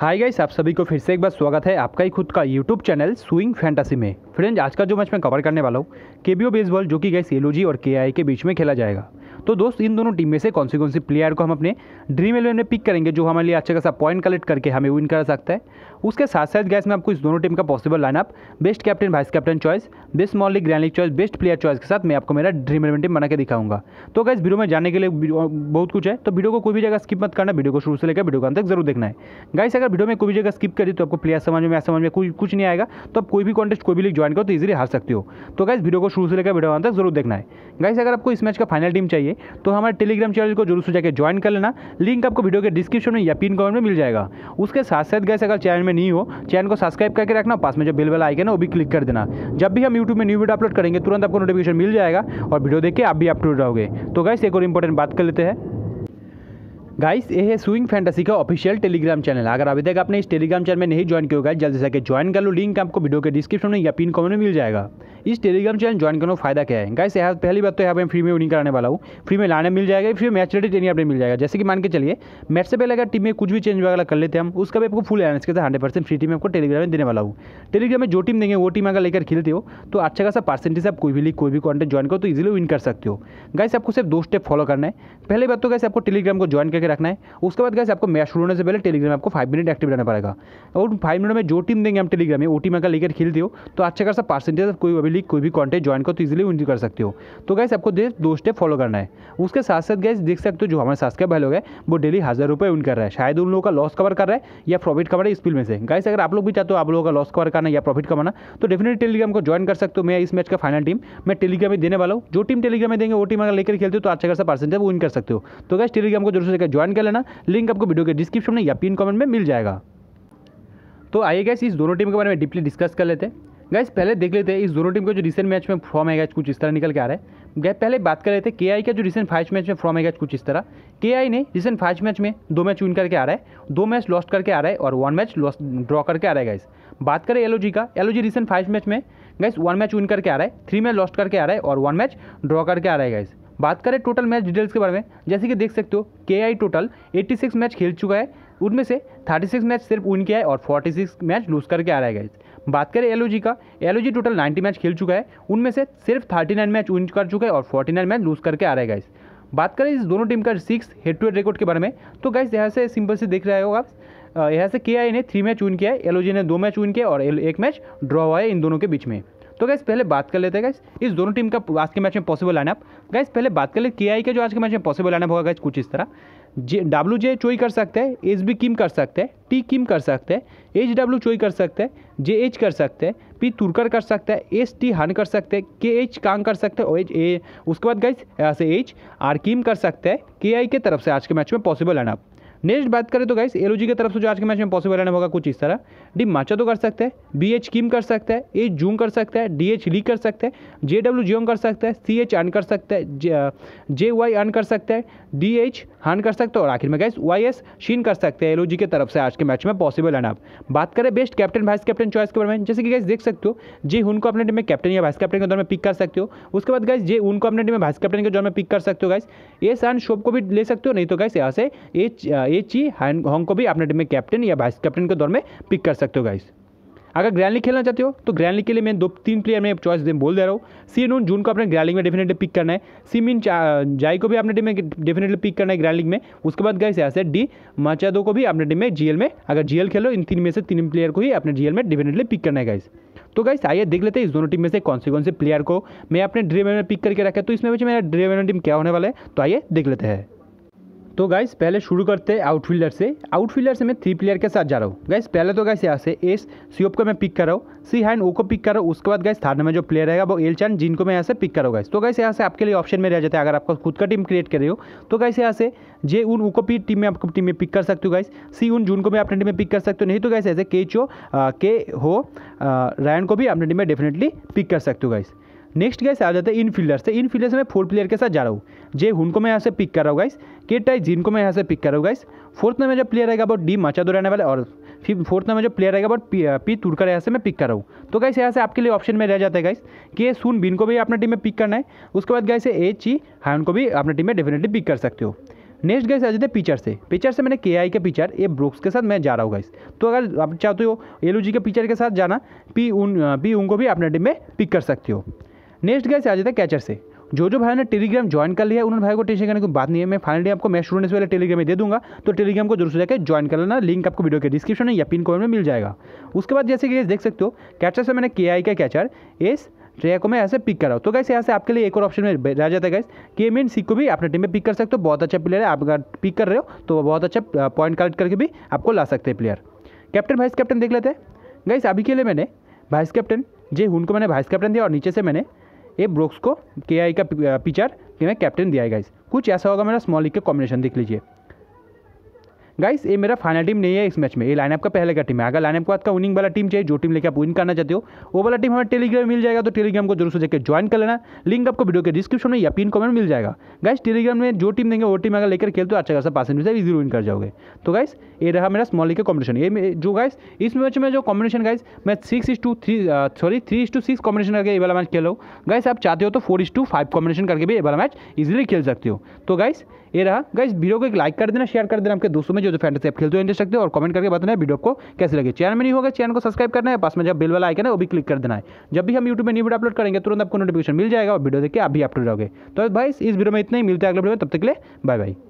hi guys आप सभी को फिर से एक बार स्वागत है आपका ही खुद का यूट्यूब चैनल स्विंग फैंटासी में फ्रेंड्स आज का जो मैच मैं कवर करने वाला हूँ केबीओ बेसबॉल जो कि गैस एलोजी और के के बीच में खेला जाएगा तो दोस्त इन दोनों टीम में से कौन सी कौन सी प्लेयर को हम अपने ड्रीम इलेवन में पिक करेंगे जो हमारे लिए अच्छा खासा पॉइंट कलेक्ट करके हमें विन करा सकता है उसके साथ साथ गैस में आपको इस दोनों टीम का possible lineup best captain vice captain choice best small league grand league choice best player choice के साथ मैं आपको मेरा ड्रीम इलेवन टीम बना के दिखाऊंगा तो गैस वीडियो में जाने के लिए बहुत कुछ है तो वीडियो को कोई भी जगह स्किप मत करना वीडियो को शुरू से लेकर वीडियो का अंत तक जरूर देखना है गाइस अगर वीडियो में कोई भी जगह स्किप करी तो आपको प्लेयर समझ में समझ में कुछ कुछ नहीं आएगा तो आप कोई भी कॉन्टेस्ट कोई भी लीग ज्वाइन करो तो इजिली हार सकते हो तो गाइस वीडियो को शुरू से लेकर वीडियो अंत तक जरूर देखना है गाइस अगर आपको इस मैच का फाइनल टीम चाहिए तो हमारे टेलीग्राम चैनल को जरूर से जाकर ज्वाइन कर लेना लिंक आपको वीडियो के डिस्क्रिप्शन में या पिन कमेंट में मिल जाएगा उसके साथ साथ गैस अगर चैनल में नहीं हो चैनल को सब्सक्राइब करके रखना पास में जो बिल वाला आइकन है वो भी क्लिक कर देना जब भी हम यूट्यूब में न्यू वीडियो अपलोड करेंगे तुरंत आपको नोटिफिकेशन मिल जाएगा और वीडियो देख आप भी अपलोड रहोगे तो गैस एक और इंपॉर्टेंट बात कर लेते हैं गाइस ये है स्विंग फैंटेसी का ऑफिशियल टेलीग्राम चैनल अगर अभी तक आपने इस टेलीग्राम चैनल में नहीं ज्वाइन किया होगा जल्दी से ज्वाइन कर लो लिंक आपको वीडियो के डिस्क्रिप्शन में या पिन कमेंट में मिल जाएगा इस टेलीग्राम चैनल ज्वाइन करने का फायदा क्या है गाइस यहाँ पहली बात तो यहाँ पर फ्री में विनिंग कराने वाला हूँ फ्री में लाने मिल जाएगा फ्री मैच रेडी ट्रेनिंग आपने मिल जाएगा जैसे कि मान के चलिए मैच से पहले अगर टीम में कुछ भी चेंज वगैरह कर लेते हैं हम उसका भी आपको फुल एनस के साथ हंड्रेड परसेंट फ्री टीम आपको टेलीग्राम में देने वाला हूँ टेलीग्राम में जो टीम देंगे वो टीम अगर लेकर खेलते हो तो अच्छा खासा परसेंटेज आप कोई भी लीग कोई भी कॉन्टेंट ज्वाइन करो तो इजिली विन कर सकते हो गाइस आपको सिर्फ दो स्टेप फॉलो करना है पहले बात तो गाइस आपको टेलीग्राम को ज्वाइन करके रखना है उसके बाद कैसे आपको मैच शुरू होने से पहले टेलीग्राम आपको फाइव मिनट एक्टिव रहना पड़ेगा और फाइव मिनट में जो टीम देंगे हम टेलीग्राम में वो टीम अगर लेकर खेलते हो तो अच्छा खासा पर्सेंटेज कोई भी लीग कोई भी कॉन्टेंट ज्वाइन करो तो इजिली उन कर सकते हो तो कैसे आपको दो स्टेप फॉलो करना है उसके साथ साथ गैस देख सकते हो जो हमारे सब्सक्राइब भाई लोग है वो डेली हज़ार रुपये उन कर रहा है शायद उन लोगों का लॉस कवर कर रहा है या प्रॉफिट कवर है इस फिल्म में से गैस अगर आप लोग भी चाहते हो आप लोगों का लॉस कवर करना या प्रॉफिट कमाना तो डेफिनेटली टेलीग्राम को ज्वाइन कर सकते हो मैं इस मैच का फाइनल टीम मैं टेलीग्राम में देने वाला हूँ जो टीम टेलीग्राम में देंगे वो टीम अगर लेकर खेलते हो तो अच्छा खासा पर्सेंटेज वो इन कर सकते हो तो गैस टेलीग्राम को जरूर से ज्वाइन ज्वाइन कर लेना लिंक आपको वीडियो के डिस्क्रिप्शन में या पिन कमेंट में मिल जाएगा तो आइए गैस इस दोनों टीम के बारे में डीपली डिस्कस कर लेते हैं गैस पहले देख लेते हैं इस दोनों टीम का जो रिसेंट मैच में फॉर्म है गैस कुछ इस तरह निकल के आ रहा है गैस पहले बात कर लेते थे के आई का जो रिसेंट फाइव मैच में फॉर्म है गैस कुछ इस तरह के आई ने रिसेंट फाइव मैच में दो मैच विन करके आ रहा है दो मैच लॉस्ट करके आ रहा है और वन मैच लॉस्ट ड्रॉ करके आ रहा है गैस बात करें एलो का एलो रिसेंट फाइव मैच में गैस वन मैच विन करके आ रहा है थ्री मैच लॉस्ट करके आ रहा है और वन मैच ड्रॉ करके आ रहा है गैस बात करें टोटल मैच डिटेल्स के बारे में जैसे कि देख सकते हो के आई टोटल 86 मैच खेल चुका है उनमें से 36 मैच सिर्फ विन किया है और 46 मैच लूज करके आ रहा है गाइज बात करें एल का एल टोटल 90 मैच खेल चुका है उनमें से सिर्फ 39 मैच विन कर चुका है और 49 मैच लूज करके आ रहा है गाइज बात करें इस दोनों टीम का six head to head record के बारे में तो गाइज यहाँ से सिंपल से देख रहे हो आप यहाँ से के ने थ्री मैच विन किया है एल ने दो मैच विन किया और एक मैच ड्रॉ हुआ है इन दोनों के बीच में तो गैस पहले बात कर लेते हैं गैस इस दोनों टीम का आज के मैच में पॉसिबल लाइनअप गैस पहले बात कर ले के आई का जो आज के मैच में पॉसिबल लाइनअप होगा गैस कुछ इस तरह जे डब्ल्यू जे चोई कर सकते हैं एस बी किम कर सकते हैं टी किम कर सकते हैं एच डब्ल्यू चोई कर सकते हैं जे एच कर सकते हैं पी तुरकर कर सकते हैं एस टी हन कर सकते हैं के एच कांग कर सकते हैं एच ए उसके बाद गैस ऐसे एच आर किम कर सकते हैं के आई के तरफ से आज के मैच में पॉसिबल लाइनअप नेक्स्ट बात करें तो गाइस एलोजी की तरफ से जो आज के मैच में पॉसिबल रहने होगा कुछ इस तरह डी माचा तो कर सकते हैं बी एच किम कर सकते हैं ए जूम कर सकते हैं डी एच ली कर सकते हैं जे डब्ल्यू जियोंग कर सकते हैं सी एच अन कर सकते हैं जे वाई अन कर सकते हैं डी एच हन कर सकते हैं और आखिर में गाइस वाई एस शीन कर सकते हैं एलोजी की तरफ से आज के मैच में पॉसिबल है आप बात करें best captain vice captain choice के बारे में जैसे कि गाइस देख सकते हो जे उनको अपने टीम में कैप्टन या वाइस कैप्टन के दौर में पिक कर सकते हो उसके बाद गाइस जे उनको अपने टीम में वाइस कैप्टन के दौर में पिक कर सकते हो गाइस एस अन शोप को भी ले सकते हो नहीं तो गाइस यहाँ से एच ये ची हॉन्ग को भी अपने टीम में कैप्टन या वाइस कैप्टन के दौर में पिक कर सकते हो गाइस अगर ग्रैंडली खेलना चाहते हो तो ग्रैंडली के लिए मैं दो तीन प्लेयर में चॉइस बोल दे रहा हूँ सी नून जून को अपने ग्रैंड में डेफिनेटली पिक करना है सी मिन जाई को भी अपने टीम में डेफिनेटली पिक करना है ग्रैंड में उसके बाद गाइस ऐसे डी माचादो को भी अपने टीम में जीएल में अगर जीएल खेलो इन तीन में से तीन प्लेयर को ही अपने जीएल में डेफिनेटली पिक करना है गाइस तो गाइस आइए देख लेते हैं इस दोनों टीम में से कौन से कौन से प्लेयर को मैं अपने ड्रीम इलेवन में पिक करके रखा तो इसमें मेरा ड्रीम इलेवन टीम क्या होने वाला है तो आइए देख लेते हैं तो गाइस पहले शुरू करते हैं आउटफील्डर से आउटफील्डर से मैं थ्री प्लेयर के साथ जा रहा हूँ गाइस पहले तो गाइस यहाँ से एस सीओप को मैं पिक कर रहा हूँ सी हैंड ओ को पिक कर रहा हूँ उसके बाद गाइस थर्ड में जो प्लेयर रहेगा वो एल चैन जिनको मैं यहाँ से पिक कर रहा हूँ गाइस तो गाइस यहाँ से आपके लिए ऑप्शन में रह जाता है अगर आपका खुद का टीम क्रिएट कर रहे हो तो गाइस यहाँ से जे उन ऊ को भी टीम में आपको टीम में पिक कर सकते हो गाइस सी उन जून को भी अपने टीम में पिक कर सकते हो नहीं तो गाइस ऐसे के चो के हो रैन को भी अपने टीम में डेफिनेटली पिक कर सकते हो गाइस नेक्स्ट गैस आ जाते हैं इन फील्डर्स तो इन फील्डर्स में फोर प्लेयर के साथ जा रहा हूँ जे को मैं यहाँ से पिक कर रहा हूँ गाइस के टाइज जिनको मैं यहाँ से पिक कर रहा हूँ गाइस फोर्थ में जो प्लेयर रहेगा वो डी दो रहने वाले और फिर फोर्थ में जो प्लेयर रहेगा वो पी, तुड़कर uh, यहाँ से मैं पिक कर रहा हूँ तो गाइस यहाँ से आपके लिए ऑप्शन में रह जाता है गाइस के सुन बिन को भी अपने टीम में पिक करना है उसके बाद गाइस ए ची हायन को भी अपने टीम में डेफिनेटली पिक कर सकते हो नेक्स्ट गाइस आ जाते हैं पिक्चर से पिक्चर से मैंने के आई के पिक्चर ए ब्रोक्स के साथ मैं जा रहा हूँ गाइस तो अगर आप चाहते हो एलू जी के पिक्चर के साथ जाना पी उन पी उनको भी अपने टीम में पिक कर सकते हो नेक्स्ट गैस आ जाता है कैचर से जो जो भाई ने टेलीग्राम ज्वाइन कर लिया है उन्होंने भाई को टेंशन करने की बात नहीं है मैं फाइनली आपको मैं स्टूडेंट्स वाले टेलीग्राम में दे दूंगा तो टेलीग्राम को जरूर से जाकर ज्वाइन कर लेना लिंक आपको वीडियो के डिस्क्रिप्शन में या पिन कोड में मिल जाएगा उसके बाद जैसे कि देख सकते हो कैचर से मैंने के आई का कैचर इस ट्रेया को मैं ऐसे पिक कर रहा हूँ तो गैस यहाँ से आपके लिए एक और ऑप्शन में रह जाता है गैस के मेन सी को भी अपने टीम में पिक कर सकते हो बहुत अच्छा प्लेयर है आप अगर पिक कर रहे हो तो बहुत अच्छा पॉइंट कलेक्ट करके भी आपको ला सकते हैं प्लेयर कैप्टन वाइस कैप्टन देख लेते हैं गैस अभी के लिए मैंने वाइस कैप्टन जे हुन को मैंने वाइस कैप्टन दिया और नीचे से मैंने ए ब्रोक्स को के आई का पिचर में कैप्टन दिया है गाइस कुछ ऐसा होगा मेरा स्मॉल लीग का कॉम्बिनेशन देख लीजिए गाइस ये मेरा फाइनल टीम नहीं है इस मैच में ये लाइनअप का पहले का टीम है अगर लाइनअप के बाद का विनिंग वाला टीम चाहिए जो टीम लेके आप विन करना चाहते हो वो वाला टीम हमें टेलीग्राम मिल जाएगा तो टेलीग्राम को जरूर से जाकर ज्वाइन कर लेना लिंक आपको वीडियो के डिस्क्रिप्शन में या पिन कमेंट मिल जाएगा गाइस टेलीग्राम में जो टीम देंगे वो टीम अगर लेकर खेलते हो अच्छा खासा पास से इजी विन कर जाओगे तो गाइस ये रहा मेरा स्मॉल लीग का कॉम्बिनेशन ये जो गाइस इस मैच में जो कॉम्बिनेशन गाइस मैं सिक्स इस टू थ्री सॉरी थ्री इस टू सिक्स कॉम्बिनेशन करके ये वाला मैच खेलो गाइस आप चाहते हो तो फोर इस टू फाइव कॉम्बिनेशन करके भी ये वाला मैच इजीली खेल सकते हो तो गाइस ये रहा गाइस वीडियो को एक लाइक कर देना शेयर कर देना आपके दोस्तों में जो जो फैंटेसी आप खेलते हो इंटरेस्ट रखते हो और कमेंट करके बताना है वीडियो को कैसे लगे चैनल में नहीं होगा चैनल को सब्सक्राइब करना है पास में जब बिल वाला आइकन है वो भी क्लिक कर देना है जब भी हम यूट्यूब में न्यू वीडियो अपलोड करेंगे तुरंत आपको नोटिफिकेशन मिल जाएगा और वीडियो देखिए आप भी अपलोड रहोगे तो भाई इस वीडियो में इतना ही मिलते हैं अगले वीडियो में तब तक के लिए बाय बाय